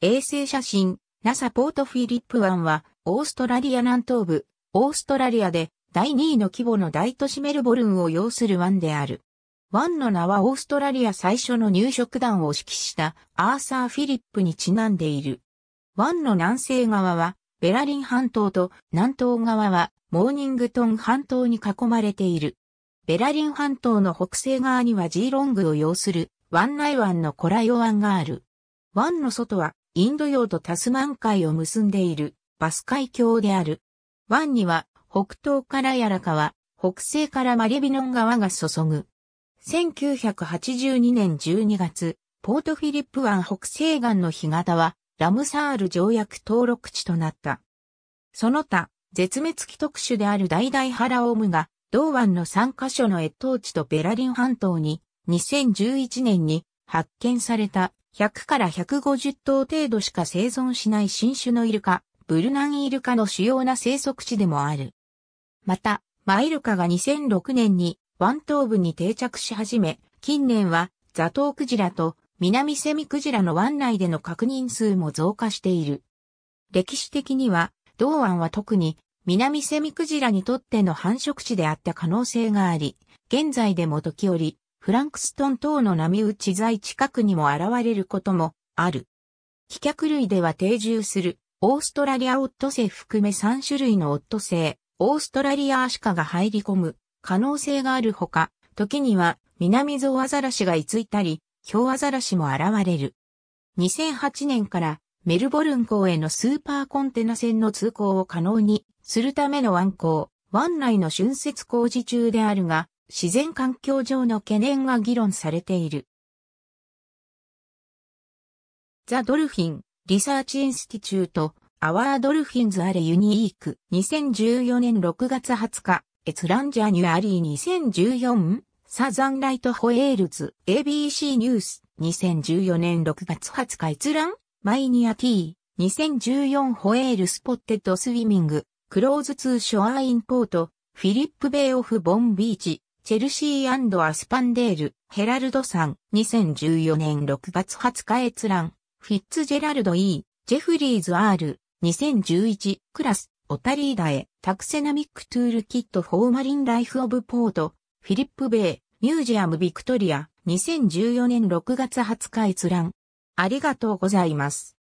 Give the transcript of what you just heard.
衛星写真、NASA ポートフィリップ湾は、オーストラリア南東部、オーストラリアで、第2位の規模の大都市メルボルンを要する湾である。湾の名はオーストラリア最初の入植団を指揮したアーサー・フィリップにちなんでいる。湾の南西側はベラリン半島と南東側はモーニングトン半島に囲まれている。ベラリン半島の北西側にはジーロングを要する湾内湾のコライオ湾がある。湾の外はインド洋とタスマン海を結んでいるバス海峡である。湾には北東からやら川、北西からマリビノン川が注ぐ。1982年12月、ポートフィリップ湾北西岸の干潟はラムサール条約登録地となった。その他、絶滅危特種である大々ハラオムが、同湾の3カ所の越冬地とベラリン半島に、2011年に発見された100から150頭程度しか生存しない新種のイルカ、ブルナンイルカの主要な生息地でもある。また、マイルカが2006年に湾東部に定着し始め、近年はザトウクジラと南セミクジラの湾内での確認数も増加している。歴史的には、同湾は特に南セミクジラにとっての繁殖地であった可能性があり、現在でも時折、フランクストン等の波打ち材近くにも現れることもある。飛脚類では定住するオーストラリアオットセ含め3種類のオットセオーストラリアアシカが入り込む可能性があるほか、時には南ゾウアザラシが居ついたり、ヒョウアザラシも現れる。2008年からメルボルン港へのスーパーコンテナ船の通行を可能にするための湾港、湾内の浚節工事中であるが、自然環境上の懸念が議論されている。ザ・ドルフィン、リサーチ・インスティチュート、アワー・ドルフィンズ・アレ・ユニーク、2014年6月20日、閲覧ジャー・ニュ・アリー2014、サザン・ライト・ホエールズ、ABC ニュース、2014年6月20日、閲覧、マイニア・ t ィー、2014ホエール・スポッテッド・スイミング、クローズ・ツー・ショア・インポート、フィリップ・ベイ・オフ・ボン・ビーチ、チェルシーアスパンデール、ヘラルドさん、2014年6月20日閲覧、フィッツジェラルド E、ジェフリーズ R、2011、クラス、オタリーダエ、タクセナミックトゥールキットフォーマリンライフオブポート、フィリップベイ、ミュージアムビクトリア、2014年6月20日閲覧。ありがとうございます。